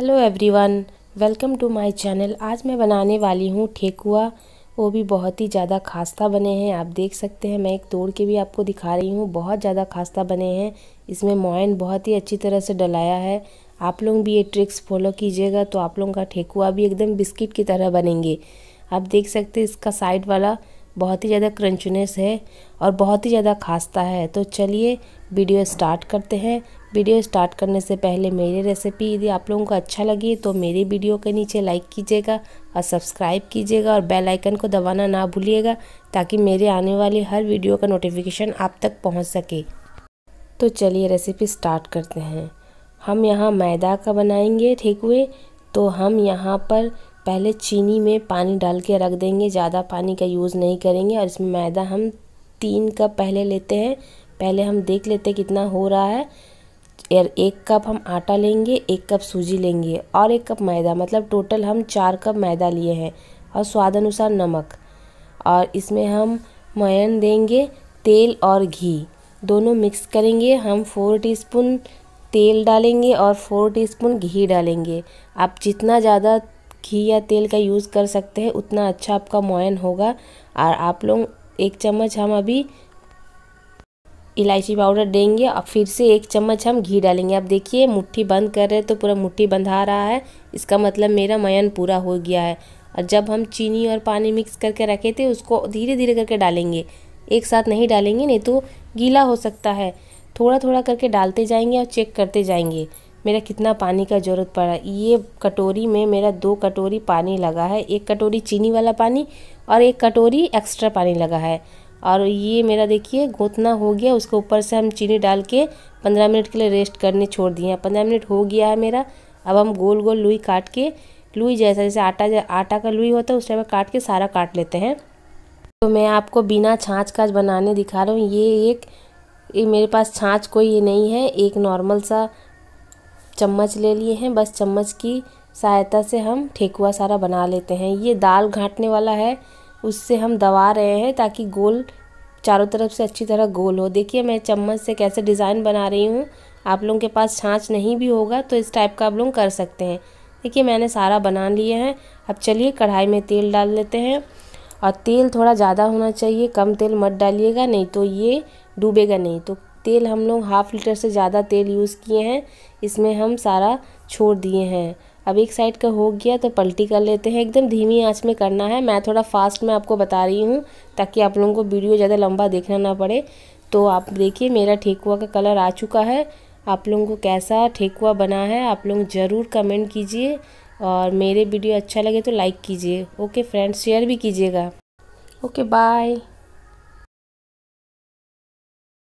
hello everyone welcome to my channel आज मैं बनाने वाली हूँ ठेकुआ वो भी बहुत ही ज़्यादा खास्ता बने हैं आप देख सकते हैं मैं एक तोड़ के भी आपको दिखा रही हूँ बहुत ज़्यादा खास्ता बने हैं इसमें मोइन बहुत ही अच्छी तरह से डलाया है आप लोग भी ये ट्रिक्स फॉलो कीजिएगा तो आप लोगों का ठेकुआ भी एकदम बिस्किट की तरह बनेंगे आप देख सकते इसका साइड वाला बहुत ही ज़्यादा क्रंचनेस है और बहुत ही ज़्यादा खास्ता है तो चलिए वीडियो स्टार्ट करते हैं वीडियो स्टार्ट करने से पहले मेरी रेसिपी यदि आप लोगों को अच्छा लगी तो मेरी वीडियो के नीचे लाइक कीजिएगा और सब्सक्राइब कीजिएगा और बेल आइकन को दबाना ना भूलिएगा ताकि मेरे आने वाली हर वीडियो का नोटिफिकेशन आप तक पहुंच सके तो चलिए रेसिपी स्टार्ट करते हैं हम यहाँ मैदा का बनाएंगे ठेकुए तो हम यहाँ पर पहले चीनी में पानी डाल के रख देंगे ज़्यादा पानी का यूज़ नहीं करेंगे और इसमें मैदा हम तीन कप पहले लेते हैं पहले हम देख लेते हैं कितना हो रहा है यार एक कप हम आटा लेंगे एक कप सूजी लेंगे और एक कप मैदा मतलब टोटल हम चार कप मैदा लिए हैं और स्वाद अनुसार नमक और इसमें हम मयन देंगे तेल और घी दोनों मिक्स करेंगे हम फोर टीस्पून तेल डालेंगे और फोर टीस्पून घी डालेंगे आप जितना ज़्यादा घी या तेल का यूज़ कर सकते हैं उतना अच्छा आपका मोयन होगा और आप लोग एक चम्मच हम अभी इलायची पाउडर देंगे और फिर से एक चम्मच हम घी डालेंगे आप देखिए मुट्ठी बंद कर रहे हैं तो पूरा मुट्ठी बंधा रहा है इसका मतलब मेरा मयन पूरा हो गया है और जब हम चीनी और पानी मिक्स करके रखे थे उसको धीरे धीरे करके डालेंगे एक साथ नहीं डालेंगे नहीं तो गीला हो सकता है थोड़ा थोड़ा करके डालते जाएंगे और चेक करते जाएंगे मेरा कितना पानी का ज़रूरत पड़ा ये कटोरी में मेरा दो कटोरी पानी लगा है एक कटोरी चीनी वाला पानी और एक कटोरी एक्स्ट्रा पानी लगा है और ये मेरा देखिए गोतना हो गया उसके ऊपर से हम चीनी डाल के पंद्रह मिनट के लिए रेस्ट करने छोड़ दिए हैं पंद्रह मिनट हो गया है मेरा अब हम गोल गोल लुई काट के लुई जैसा जैसे आटा आटा का लुई होता है उस टाइम काट के सारा काट लेते हैं तो मैं आपको बिना छाछ काज बनाने दिखा रहा हूँ ये एक ये मेरे पास छाछ कोई ये नहीं है एक नॉर्मल सा चम्मच ले लिए हैं बस चम्मच की सहायता से हम ठेकुआ सारा बना लेते हैं ये दाल घाटने वाला है उससे हम दबा रहे हैं ताकि गोल चारों तरफ से अच्छी तरह गोल हो देखिए मैं चम्मच से कैसे डिज़ाइन बना रही हूँ आप लोगों के पास छाँच नहीं भी होगा तो इस टाइप का आप लोग कर सकते हैं देखिए मैंने सारा बना लिए हैं अब चलिए कढ़ाई में तेल डाल लेते हैं और तेल थोड़ा ज़्यादा होना चाहिए कम तेल मत डालिएगा नहीं तो ये डूबेगा नहीं तो तेल हम लोग हाफ़ लीटर से ज़्यादा तेल यूज़ किए हैं इसमें हम सारा छोड़ दिए हैं अब एक साइड का हो गया तो पलटी कर लेते हैं एकदम धीमी आंच में करना है मैं थोड़ा फास्ट में आपको बता रही हूँ ताकि आप लोगों को वीडियो ज़्यादा लंबा देखना ना पड़े तो आप देखिए मेरा ठेकुआ का कलर आ चुका है आप लोगों को कैसा ठेकुआ बना है आप लोग ज़रूर कमेंट कीजिए और मेरे वीडियो अच्छा लगे तो लाइक कीजिए ओके फ्रेंड्स शेयर भी कीजिएगा ओके बाय